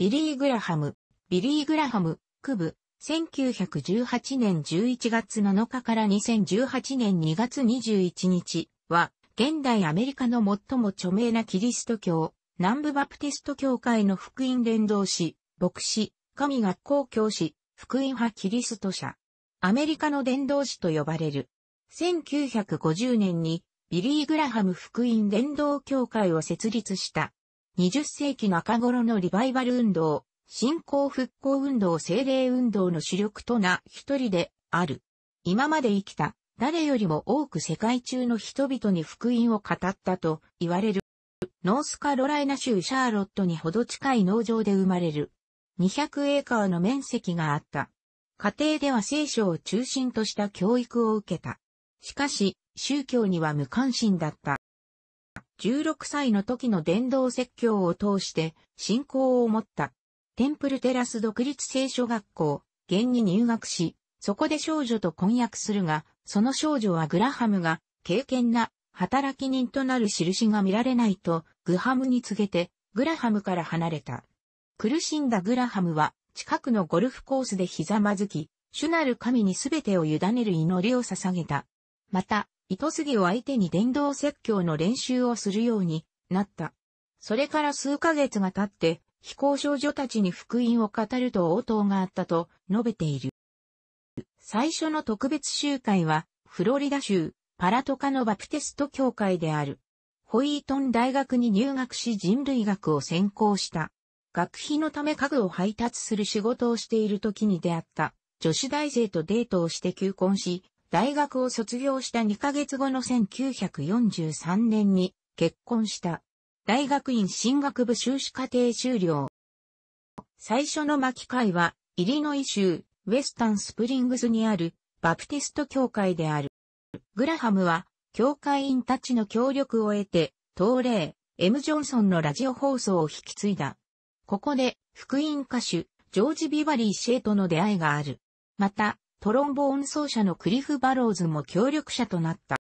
ビリー・グラハム、ビリー・グラハム、区部、1918年11月7日から2018年2月21日は、現代アメリカの最も著名なキリスト教、南部バプテスト教会の福音伝道師、牧師、神学校教師、福音派キリスト者。アメリカの伝道師と呼ばれる。1950年にビリー・グラハム福音伝道教会を設立した。20世紀中頃のリバイバル運動、信仰復興運動精霊運動の主力とな一人である。今まで生きた誰よりも多く世界中の人々に福音を語ったと言われる。ノースカロライナ州シャーロットにほど近い農場で生まれる。200エーカーの面積があった。家庭では聖書を中心とした教育を受けた。しかし、宗教には無関心だった。16歳の時の伝道説教を通して信仰を持った。テンプルテラス独立聖書学校、現に入学し、そこで少女と婚約するが、その少女はグラハムが、敬虔な、働き人となる印が見られないと、グハムに告げて、グラハムから離れた。苦しんだグラハムは、近くのゴルフコースでひざまずき、主なる神にすべてを委ねる祈りを捧げた。また、糸杉を相手に伝道説教の練習をするようになった。それから数ヶ月が経って、非行少女たちに福音を語ると応答があったと述べている。最初の特別集会は、フロリダ州、パラトカのバプテスト教会である。ホイートン大学に入学し人類学を専攻した。学費のため家具を配達する仕事をしている時に出会った女子大生とデートをして求婚し、大学を卒業した2ヶ月後の1943年に結婚した。大学院進学部修士課程修了。最初の巻会は、イリノイ州、ウェスタンスプリングスにある、バプティスト教会である。グラハムは、教会員たちの協力を得て、東霊、エム・ジョンソンのラジオ放送を引き継いだ。ここで、福音歌手、ジョージ・ビバリー・シェイとの出会いがある。また、トロンボーン奏者のクリフ・バローズも協力者となった。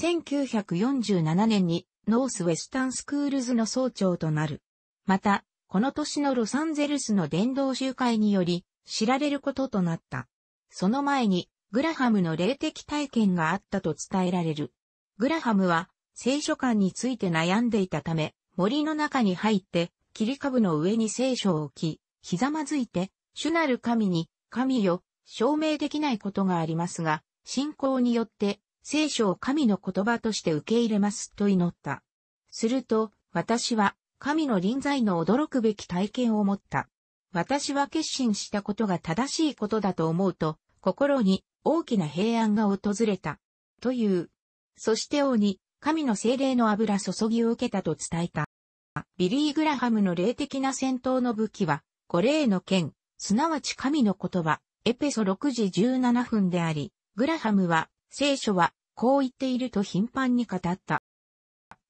1947年にノースウェスタンスクールズの総長となる。また、この年のロサンゼルスの伝道集会により知られることとなった。その前にグラハムの霊的体験があったと伝えられる。グラハムは聖書館について悩んでいたため、森の中に入って、切り株の上に聖書を置き、ひざまずいて、主なる神に、神よ、証明できないことがありますが、信仰によって聖書を神の言葉として受け入れますと祈った。すると、私は神の臨在の驚くべき体験を持った。私は決心したことが正しいことだと思うと、心に大きな平安が訪れた。という。そして王に、神の精霊の油注ぎを受けたと伝えた。ビリー・グラハムの霊的な戦闘の武器は、五霊の剣、すなわち神の言葉、エペソ6時17分であり、グラハムは、聖書は、こう言っていると頻繁に語った。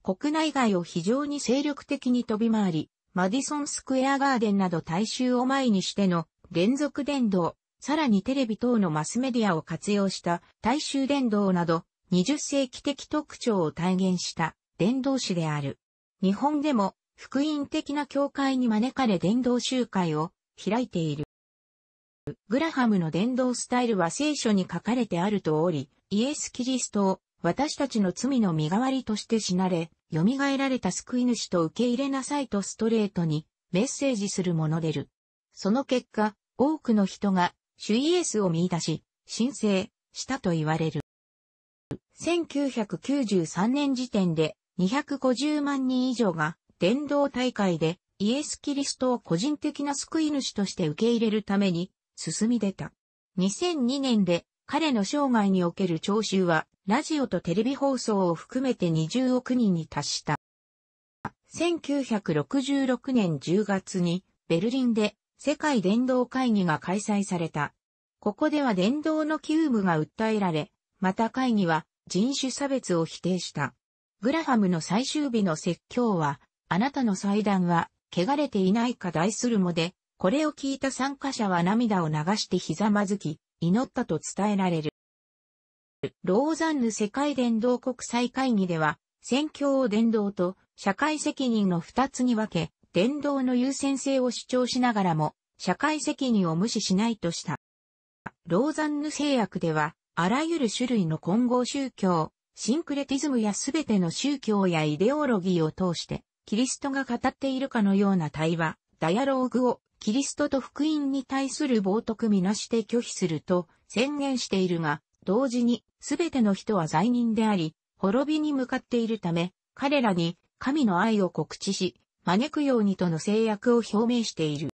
国内外を非常に精力的に飛び回り、マディソンスクエアガーデンなど大衆を前にしての連続伝道、さらにテレビ等のマスメディアを活用した大衆伝道など20世紀的特徴を体現した伝道師である。日本でも福音的な教会に招かれ伝道集会を開いている。グラハムの伝道スタイルは聖書に書かれてあるとおり、イエス・キリストを私たちの罪の身代わりとして死なれ、蘇られた救い主と受け入れなさいとストレートにメッセージするものでる。その結果、多くの人が主イエスを見出し、申請したと言われる。1993年時点で250万人以上が伝道大会でイエス・キリストを個人的な救い主として受け入れるために進み出た。2002年で彼の生涯における聴衆は、ラジオとテレビ放送を含めて20億人に達した。1966年10月に、ベルリンで世界電動会議が開催された。ここでは電動の急務が訴えられ、また会議は人種差別を否定した。グラハムの最終日の説教は、あなたの祭壇は、汚れていないか題するもで、これを聞いた参加者は涙を流してひざまずき、祈ったと伝えられる。ローザンヌ世界伝道国際会議では、宣教を伝道と社会責任の二つに分け、伝道の優先性を主張しながらも、社会責任を無視しないとした。ローザンヌ制約では、あらゆる種類の混合宗教、シンクレティズムやすべての宗教やイデオロギーを通して、キリストが語っているかのような対話、ダイアローグをキリストと福音に対する冒涜みなして拒否すると宣言しているが、同時に、すべての人は罪人であり、滅びに向かっているため、彼らに神の愛を告知し、招くようにとの制約を表明している。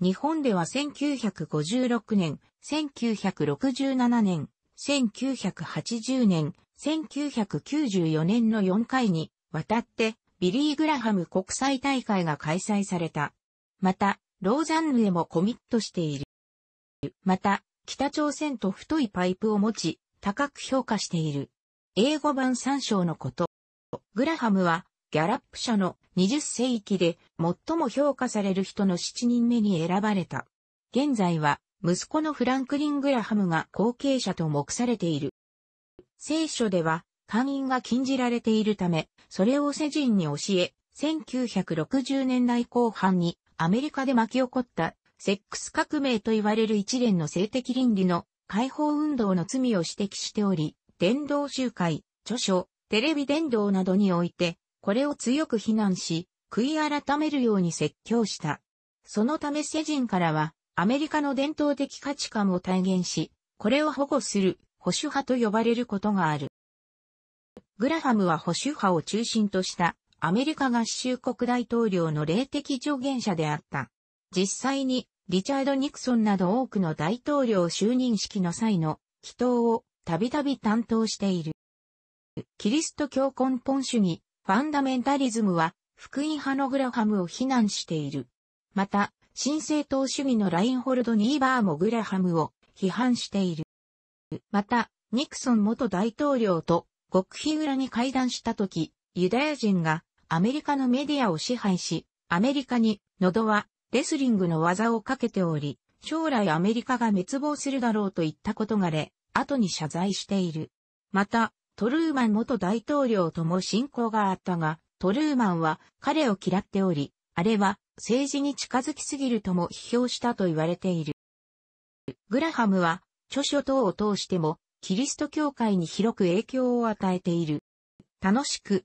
日本では1956年、1967年、1980年、1994年の4回にわたってビリー・グラハム国際大会が開催された。また、ローザンヌへもコミットしている。また、北朝鮮と太いパイプを持ち、高く評価している。英語版参照のこと。グラハムは、ギャラップ社の20世紀で最も評価される人の7人目に選ばれた。現在は、息子のフランクリン・グラハムが後継者と目されている。聖書では、会員が禁じられているため、それを世人に教え、1960年代後半にアメリカで巻き起こったセックス革命と言われる一連の性的倫理の解放運動の罪を指摘しており、伝道集会、著書、テレビ伝道などにおいて、これを強く非難し、悔い改めるように説教した。そのため世人からは、アメリカの伝統的価値観を体現し、これを保護する保守派と呼ばれることがある。グラハムは保守派を中心としたアメリカ合衆国大統領の霊的助言者であった。実際に、リチャード・ニクソンなど多くの大統領就任式の際の祈祷をたびたび担当している。キリスト教根本主義、ファンダメンタリズムは、福音派のグラハムを非難している。また、新政党主義のラインホルド・ニーバーもグラハムを批判している。また、ニクソン元大統領と極秘裏に会談した時、ユダヤ人がアメリカのメディアを支配し、アメリカに、喉は、レスリングの技をかけており、将来アメリカが滅亡するだろうと言ったことがれ、後に謝罪している。また、トルーマン元大統領とも親交があったが、トルーマンは彼を嫌っており、あれは政治に近づきすぎるとも批評したと言われている。グラハムは著書等を通してもキリスト教会に広く影響を与えている。楽しく